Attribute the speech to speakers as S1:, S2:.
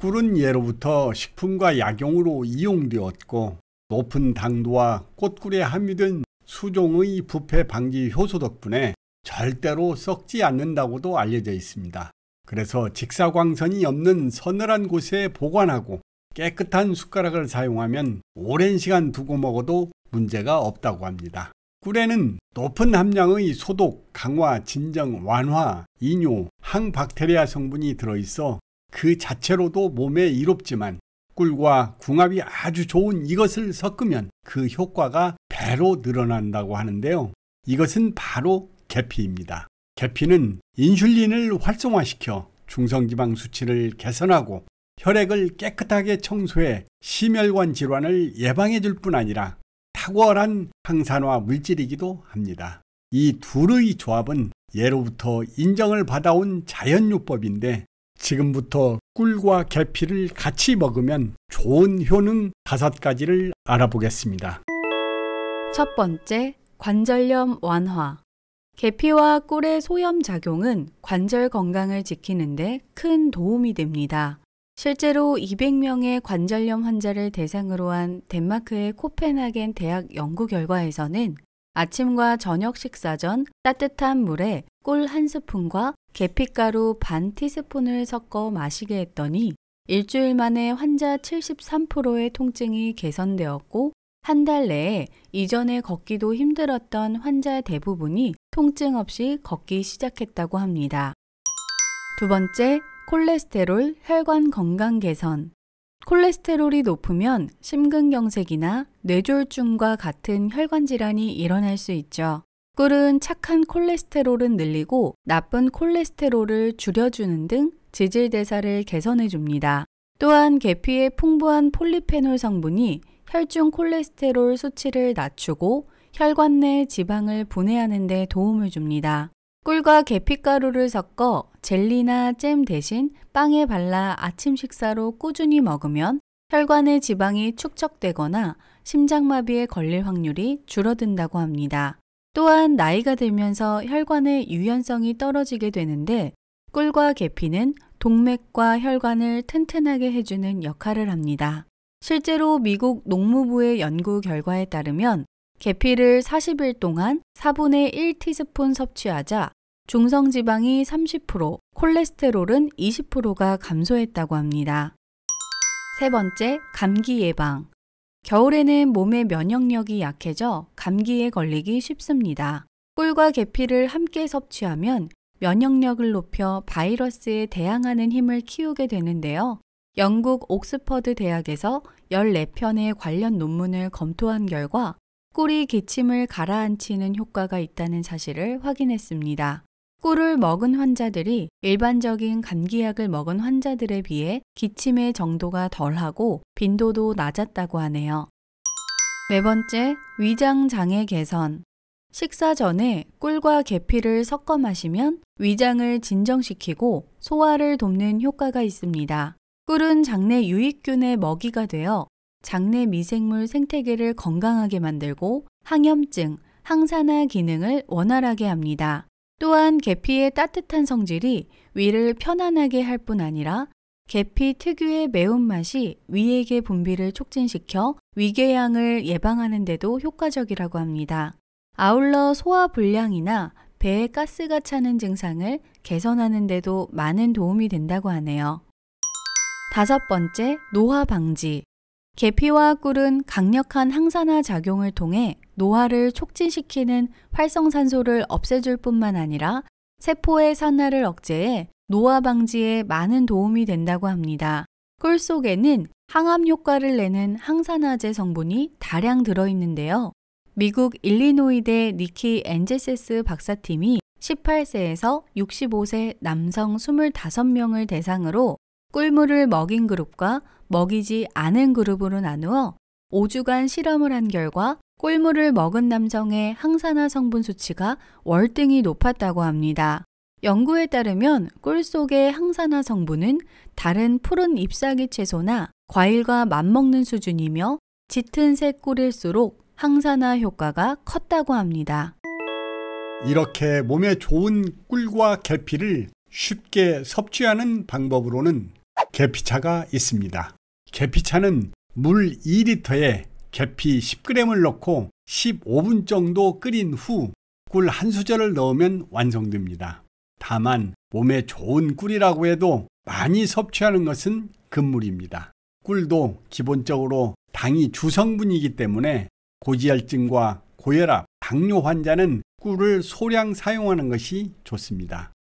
S1: 꿀은 예로부터 식품과 약용으로 이용되었고 높은 당도와 꽃꿀에 함유된 수종의 부패 방지 효소 덕분에 절대로 썩지 않는다고도 알려져 있습니다. 그래서 직사광선이 없는 서늘한 곳에 보관하고 깨끗한 숟가락을 사용하면 오랜 시간 두고 먹어도 문제가 없다고 합니다. 꿀에는 높은 함량의 소독, 강화, 진정, 완화, 이뇨, 항박테리아 성분이 들어있어 그 자체로도 몸에 이롭지만 꿀과 궁합이 아주 좋은 이것을 섞으면 그 효과가 배로 늘어난다고 하는데요. 이것은 바로 계피입니다. 계피는 인슐린을 활성화시켜 중성지방 수치를 개선하고 혈액을 깨끗하게 청소해 심혈관 질환을 예방해 줄 뿐 아니라 탁월한 항산화 물질이기도 합니다. 이 둘의 조합은 예로부터 인정을 받아온 자연요법인데 지금부터 꿀과 계피를 같이 먹으면 좋은 효능 다섯 가지를 알아보겠습니다.
S2: 첫 번째, 관절염 완화. 계피와 꿀의 소염 작용은 관절 건강을 지키는데 큰 도움이 됩니다. 실제로 200명의 관절염 환자를 대상으로 한 덴마크의 코펜하겐 대학 연구 결과에서는 아침과 저녁 식사 전 따뜻한 물에 꿀한 스푼과 계피가루 반 티스푼을 섞어 마시게 했더니 일주일 만에 환자 73%의 통증이 개선되었고 한 달 내에 이전에 걷기도 힘들었던 환자 대부분이 통증 없이 걷기 시작했다고 합니다. 두 번째, 콜레스테롤 혈관 건강 개선. 콜레스테롤이 높으면 심근경색이나 뇌졸중과 같은 혈관 질환이 일어날 수 있죠. 꿀은 착한 콜레스테롤은 늘리고 나쁜 콜레스테롤을 줄여주는 등 지질대사를 개선해줍니다. 또한 계피의 풍부한 폴리페놀 성분이 혈중 콜레스테롤 수치를 낮추고 혈관 내 지방을 분해하는 데 도움을 줍니다. 꿀과 계피가루를 섞어 젤리나 잼 대신 빵에 발라 아침 식사로 꾸준히 먹으면 혈관의 지방이 축적되거나 심장마비에 걸릴 확률이 줄어든다고 합니다. 또한 나이가 들면서 혈관의 유연성이 떨어지게 되는데 꿀과 계피는 동맥과 혈관을 튼튼하게 해주는 역할을 합니다. 실제로 미국 농무부의 연구 결과에 따르면 계피를 40일 동안 4분의 1티스푼 섭취하자 중성지방이 30%, 콜레스테롤은 20%가 감소했다고 합니다. 세 번째, 감기 예방. 겨울에는 몸의 면역력이 약해져 감기에 걸리기 쉽습니다. 꿀과 계피를 함께 섭취하면 면역력을 높여 바이러스에 대항하는 힘을 키우게 되는데요. 영국 옥스퍼드 대학에서 14편의 관련 논문을 검토한 결과 꿀이 기침을 가라앉히는 효과가 있다는 사실을 확인했습니다. 꿀을 먹은 환자들이 일반적인 감기약을 먹은 환자들에 비해 기침의 정도가 덜하고 빈도도 낮았다고 하네요. 네 번째, 위장장애 개선. 식사 전에 꿀과 계피를 섞어 마시면 위장을 진정시키고 소화를 돕는 효과가 있습니다. 꿀은 장내 유익균의 먹이가 되어 장내 미생물 생태계를 건강하게 만들고 항염증, 항산화 기능을 원활하게 합니다. 또한 계피의 따뜻한 성질이 위를 편안하게 할 뿐 아니라 계피 특유의 매운맛이 위액의 분비를 촉진시켜 위궤양을 예방하는 데도 효과적이라고 합니다. 아울러 소화 불량이나 배에 가스가 차는 증상을 개선하는 데도 많은 도움이 된다고 하네요. 다섯 번째, 노화 방지. 계피와 꿀은 강력한 항산화 작용을 통해 노화를 촉진시키는 활성산소를 없애줄 뿐만 아니라 세포의 산화를 억제해 노화 방지에 많은 도움이 된다고 합니다. 꿀 속에는 항암 효과를 내는 항산화제 성분이 다량 들어있는데요. 미국 일리노이대 니키 엔제세스 박사팀이 18세에서 65세 남성 25명을 대상으로 꿀물을 먹인 그룹과 먹이지 않은 그룹으로 나누어 5주간 실험을 한 결과 꿀물을 먹은 남성의 항산화 성분 수치가 월등히 높았다고 합니다. 연구에 따르면 꿀 속의 항산화 성분은 다른 푸른 잎사귀 채소나 과일과 맞먹는 수준이며 짙은 색 꿀일수록 항산화 효과가 컸다고 합니다.
S1: 이렇게 몸에 좋은 꿀과 계피를 쉽게 섭취하는 방법으로는 계피차가 있습니다. 계피차는 물 2리터에 계피 10g을 넣고 15분 정도 끓인 후 꿀 한 수저를 넣으면 완성됩니다. 다만 몸에 좋은 꿀이라고 해도 많이 섭취하는 것은 금물입니다. 꿀도 기본적으로 당이 주성분이기 때문에 고지혈증과 고혈압, 당뇨 환자는 꿀을 소량 사용하는 것이 좋습니다.